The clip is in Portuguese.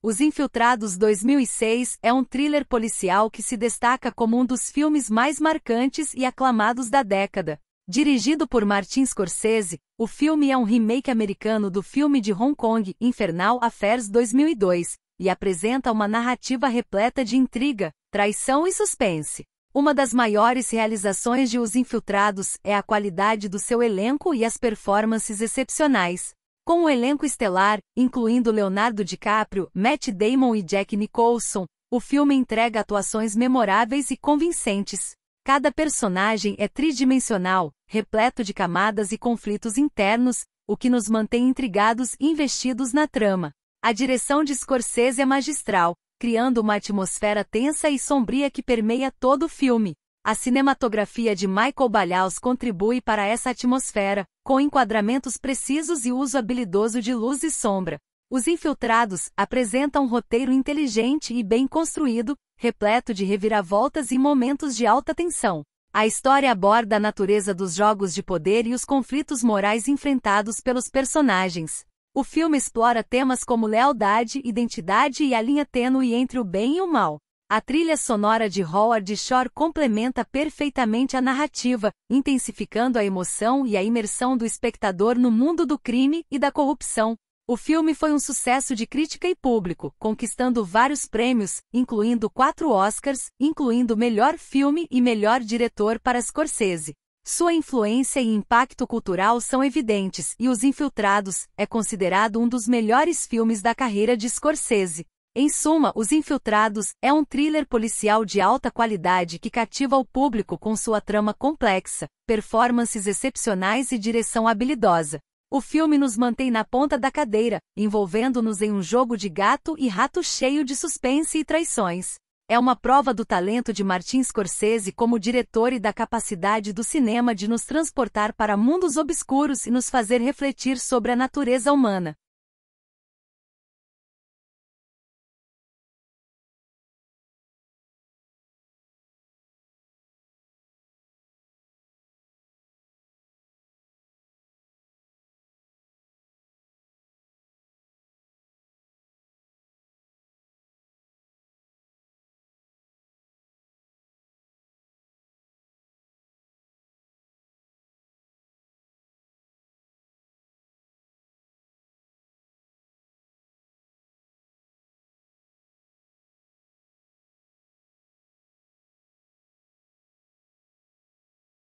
Os Infiltrados 2006 é um thriller policial que se destaca como um dos filmes mais marcantes e aclamados da década. Dirigido por Martin Scorsese, o filme é um remake americano do filme de Hong Kong Infernal Affairs 2002 e apresenta uma narrativa repleta de intriga, traição e suspense. Uma das maiores realizações de Os Infiltrados é a qualidade do seu elenco e as performances excepcionais. Com o elenco estelar, incluindo Leonardo DiCaprio, Matt Damon e Jack Nicholson, o filme entrega atuações memoráveis e convincentes. Cada personagem é tridimensional, repleto de camadas e conflitos internos, o que nos mantém intrigados e investidos na trama. A direção de Scorsese é magistral, criando uma atmosfera tensa e sombria que permeia todo o filme. A cinematografia de Michael Balhaus contribui para essa atmosfera, com enquadramentos precisos e uso habilidoso de luz e sombra. Os Infiltrados apresentam um roteiro inteligente e bem construído, repleto de reviravoltas e momentos de alta tensão. A história aborda a natureza dos jogos de poder e os conflitos morais enfrentados pelos personagens. O filme explora temas como lealdade, identidade e a linha tênue entre o bem e o mal. A trilha sonora de Howard Shore complementa perfeitamente a narrativa, intensificando a emoção e a imersão do espectador no mundo do crime e da corrupção. O filme foi um sucesso de crítica e público, conquistando vários prêmios, incluindo quatro Oscars, incluindo melhor filme e melhor diretor para Scorsese. Sua influência e impacto cultural são evidentes, e Os Infiltrados é considerado um dos melhores filmes da carreira de Scorsese. Em suma, Os Infiltrados é um thriller policial de alta qualidade que cativa o público com sua trama complexa, performances excepcionais e direção habilidosa. O filme nos mantém na ponta da cadeira, envolvendo-nos em um jogo de gato e rato cheio de suspense e traições. É uma prova do talento de Martin Scorsese como diretor e da capacidade do cinema de nos transportar para mundos obscuros e nos fazer refletir sobre a natureza humana.